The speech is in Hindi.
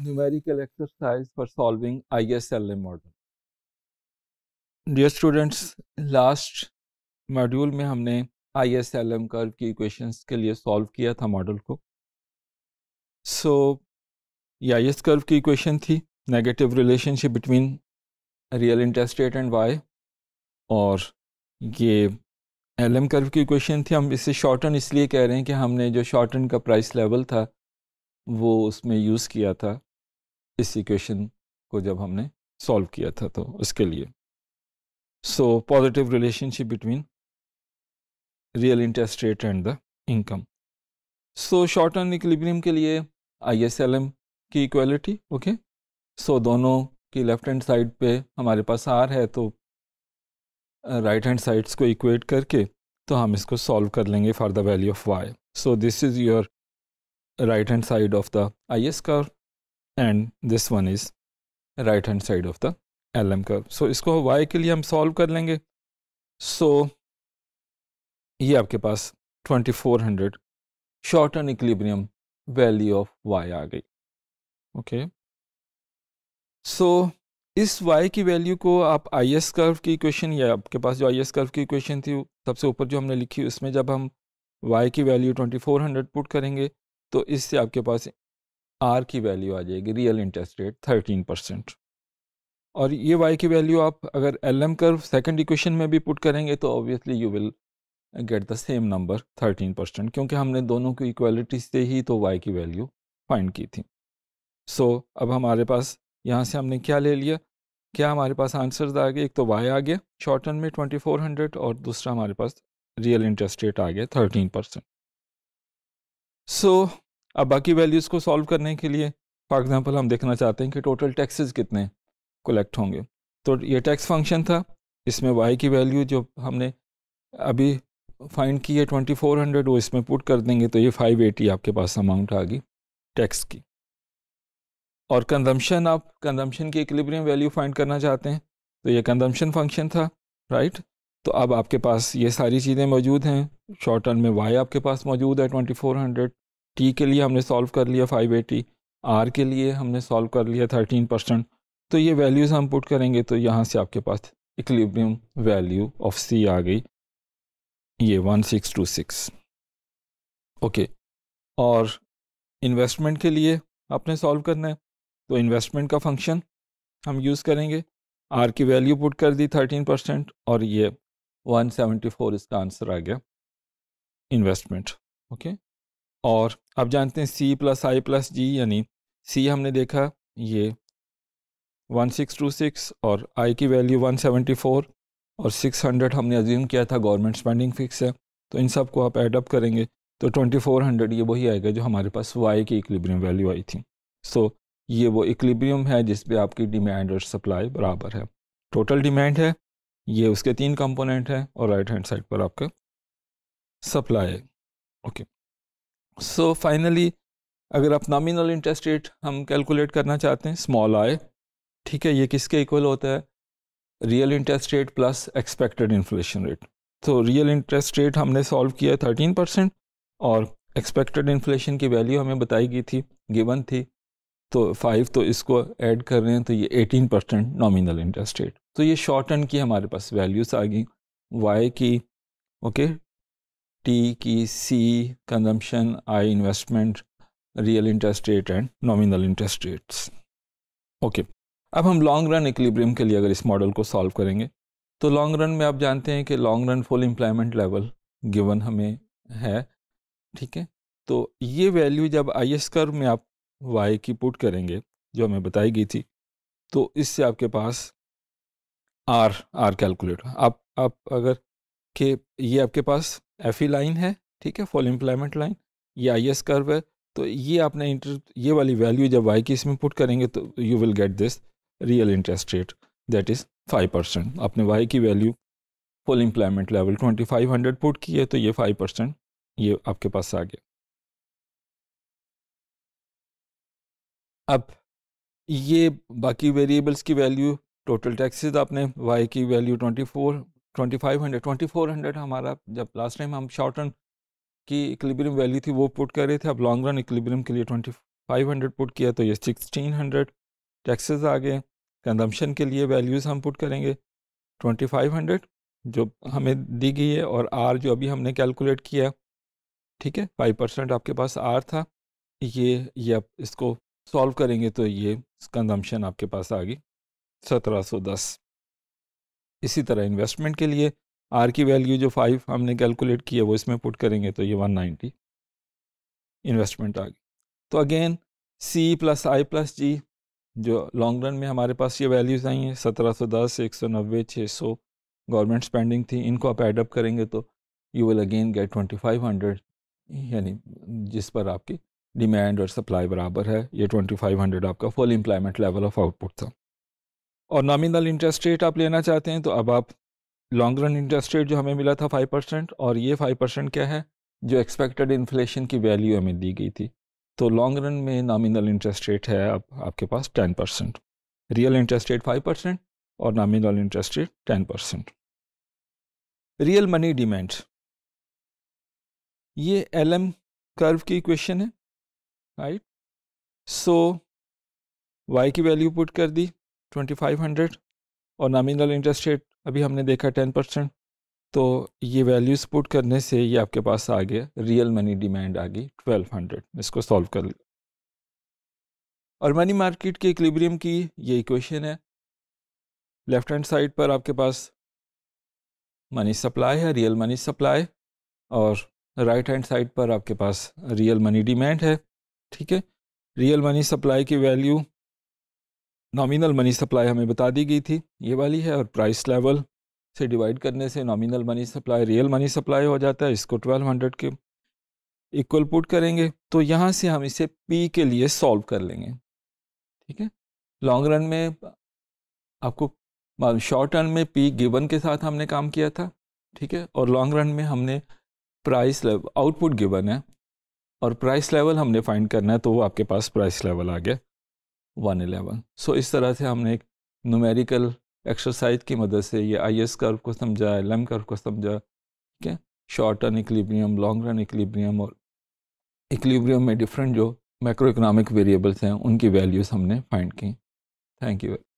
Numerical exercise for solving I S L ISLA model dear students last module में हमने I S L M curve की इक्वेशंस के लिए सॉल्व किया था मॉडल को सो ये आई एस कर्व की इक्वेशन थी negative relationship between real interest rate and Y और ये एल एम कर्व की इक्वेशन थी हम इसे शॉर्टन इसलिए कह रहे हैं कि हमने जो शॉर्टन का प्राइस लेवल था वो उसमें यूज़ किया था इस इक्वेशन को जब हमने सॉल्व किया था तो उसके लिए so positive relationship between real interest rate and the income so short term equilibrium के लिए आईएसएलएम की इक्वालिटी ओके सो दोनों की लेफ्ट हैंड साइड पे हमारे पास आर है तो राइट हैंड साइड्स को इक्वेट करके तो हम इसको सॉल्व कर लेंगे for the value of Y so this is your right hand side of the IS curve and this one is right hand side of the LM curve. So so इसको वाई के लिए हम सॉल्व कर लेंगे so, ये आपके पास 2400 short and equilibrium value of y आ गई okay. so, इस y की वैल्यू को आप आई एस कर्व की इक्वेशन या आपके पास जो आई एस कर्व की इक्वेशन थी सबसे ऊपर जो हमने लिखी उसमें जब हम y की वैल्यू 2400 पुट करेंगे तो इससे आपके पास आर की वैल्यू आ जाएगी real interest rate thirteen percent और ये वाई की वैल्यू आप अगर एल एम कर सेकेंड इक्वेशन में भी पुट करेंगे तो obviously you will get the same number thirteen percent क्योंकि हमने दोनों की इक्वालिटी से ही तो वाई की वैल्यू फाइंड की थी सो so, अब हमारे पास यहाँ से हमने क्या ले लिया क्या हमारे पास आंसर्स आ गए एक तो वाई आ गया शॉर्ट टर्म में ट्वेंटी फोर हंड्रेड और दूसरा हमारे पास रियल इंटरेस्ट रेट आ गया थर्टीन परसेंट सो अब बाकी वैल्यूज़ को सॉल्व करने के लिए फॉर एग्ज़ाम्पल हम देखना चाहते हैं कि टोटल टैक्सेस कितने कलेक्ट होंगे तो ये टैक्स फंक्शन था इसमें वाई की वैल्यू जो हमने अभी फाइंड की है ट्वेंटी फोर हंड्रेड वो इसमें पुट कर देंगे तो ये फाइव एटी आपके पास अमाउंट आ गई टैक्स की और कंजम्पशन आप कंजम्पशन की इक्लिब्रियम वैल्यू फाइंड करना चाहते हैं तो ये कंजम्पशन फंक्शन था राइट तो अब आपके पास ये सारी चीज़ें मौजूद हैं शॉर्ट टर्म में वाई आपके पास मौजूद है ट्वेंटी फोर हंड्रेड टी के लिए हमने सॉल्व कर लिया फाइव एटी आर के लिए हमने सॉल्व कर लिया थर्टीन परसेंट तो ये वैल्यूज़ हम पुट करेंगे तो यहाँ से आपके पास इक्लिब्रियम वैल्यू ऑफ सी आ गई ये one six two six okay और इन्वेस्टमेंट के लिए आपने सॉल्व करना है तो इन्वेस्टमेंट का फंक्शन हम यूज़ करेंगे आर की वैल्यू पुट कर दी थर्टीन परसेंट और ये वन सेवेंटी फोर इसका आंसर आ गया इन्वेस्टमेंट ओके और आप जानते हैं सी प्लस आई प्लस जी यानी सी हमने देखा ये 1626 और आई की वैल्यू 174 और 600 हमने अज्यूम किया था गवर्नमेंट स्पेंडिंग फिक्स है तो इन सब को आप एडअप करेंगे तो 2400 ये वही आएगा जो हमारे पास वाई की इक्लिब्रियम वैल्यू आई थी सो so, ये वो इक्लिब्रियम है जिस पे आपकी डिमांड और सप्लाई बराबर है टोटल डिमांड है ये उसके तीन कंपोनेंट हैं और राइट हैंड साइड पर आपका सप्लाई है ओके सो फाइनली अगर आप नॉमिनल इंटरेस्ट रेट हम कैलकुलेट करना चाहते हैं स्मॉल आई ठीक है ये किसके इक्वल होता है real interest rate plus expected inflation rate तो रियल इंटरेस्ट रेट हमने सॉल्व किया थर्टीन परसेंट और एक्सपेक्टेड इन्फ्लेशन की वैल्यू हमें बताई गई थी गिवन थी तो फाइव तो इसको ऐड कर रहे हैं तो ये eighteen percent nominal interest rate तो ये शॉर्ट टर्न की हमारे पास वैल्यूज़ आ गई वाई की ओके टी की C consumption I investment real interest rate and nominal interest rates okay अब हम लॉन्ग रन इक्लिब्रियम के लिए अगर इस मॉडल को सॉल्व करेंगे तो लॉन्ग रन में आप जानते हैं कि long run full employment level given हमें है ठीक है तो ये वैल्यू जब आई एस कर में आप वाई की पुट करेंगे जो हमें बताई गई थी तो इससे आपके पास आर आर कैलकुलेट आप आप अगर के ये आपके पास एफ ई e लाइन है ठीक है फुल एम्प्लॉयमेंट लाइन ये आई एस कर्व है तो ये आपने इंटर ये वाली वैल्यू जब वाई की इसमें पुट करेंगे तो you will get this real interest rate that is five percent आपने वाई की value full employment level twenty five hundred put की है तो ये फाइव परसेंट ये आपके पास आ गया अब ये बाकी वेरिएबल्स की वैल्यू टोटल टैक्सेस आपने वाई की वैल्यू ट्वेंटी फोर 2500 हंड्रेड हमारा जब लास्ट टाइम हम शॉर्ट रन की इक्लिब्रियम वैल्यू थी वो पुट कर रहे थे अब लॉन्ग रन इक्लिब्रियम के लिए 2500 पुट किया तो ये 1600 टैक्सेस आ गए कंजम्पशन के लिए वैल्यूज़ हम पुट करेंगे 2500 जो हमें दी गई है और आर जो अभी हमने कैलकुलेट किया ठीक है फाइव परसेंट आपके पास आर था ये ये आप इसको सॉल्व करेंगे तो ये कंजम्पशन आपके पास आ गई सत्रह सौ दस इसी तरह इन्वेस्टमेंट के लिए आर की वैल्यू जो फाइव हमने कैलकुलेट की है वो इसमें पुट करेंगे तो ये वन नाइन्टी इन्वेस्टमेंट आ गई तो again C plus I plus G जो लॉन्ग रन में हमारे पास ये वैल्यूज़ आई हैं सत्रह सौ दस एक सौ नब्बे छः सौ गवर्नमेंट स्पेंडिंग थी इनको आप एडअप करेंगे तो you will again get twenty five hundred यानी जिस पर आपकी डिमांड और सप्लाई बराबर है ये ट्वेंटी फाइव हंड्रेड आपका full employment level of output था और नॉमिनल इंटरेस्ट रेट आप लेना चाहते हैं तो अब आप लॉन्ग रन इंटरेस्ट रेट जो हमें मिला था फाइव परसेंट और ये फाइव परसेंट क्या है जो एक्सपेक्टेड इन्फ्लेशन की वैल्यू हमें दी गई थी तो लॉन्ग रन में नॉमिनल इंटरेस्ट रेट है अब आपके पास ten percent real interest rate five percent और nominal interest rate ten percent real money demand ये एल एम कर्व की इक्वेशन है राइट सो वाई की वैल्यू पुट कर दी 2500 और नामिनल इंटरेस्ट रेट अभी हमने देखा 10 परसेंट तो ये वैल्यू सपोर्ट करने से ये आपके पास आ गया रियल मनी डिमांड आ गई 1200 इसको सॉल्व कर लिया और मनी मार्केट के इक्लिब्रियम की ये इक्वेशन है लेफ्ट हैंड साइड पर आपके पास मनी सप्लाई है रियल मनी सप्लाई और राइट हैंड साइड पर आपके पास रियल मनी डिमांड है ठीक है रियल मनी सप्लाई की वैल्यू नॉमिनल मनी सप्लाई हमें बता दी गई थी ये वाली है और प्राइस लेवल से डिवाइड करने से nominal money supply real money supply हो जाता है इसको 1200 के इक्वल पुट करेंगे तो यहाँ से हम इसे पी के लिए सॉल्व कर लेंगे ठीक है लॉन्ग रन में आपको शॉर्ट रन में पी गिवन के साथ हमने काम किया था ठीक है और लॉन्ग रन में हमने प्राइस आउटपुट गिवन है और प्राइस लेवल हमने फाइंड करना है तो वो आपके पास प्राइस लेवल आ गया वन एलेवन सो इस तरह से हमने एक नूमेरिकल एक्सरसाइज की मदद से ये आई एस कर्व को समझा एल एम कर्व को समझा ठीक है short run equilibrium long run equilibrium और इक्लिब्रियम में डिफरेंट जो मैक्रो इकोनॉमिक वेरिएबल्स हैं उनकी वैल्यूज़ हमने फाइंड की थैंक यू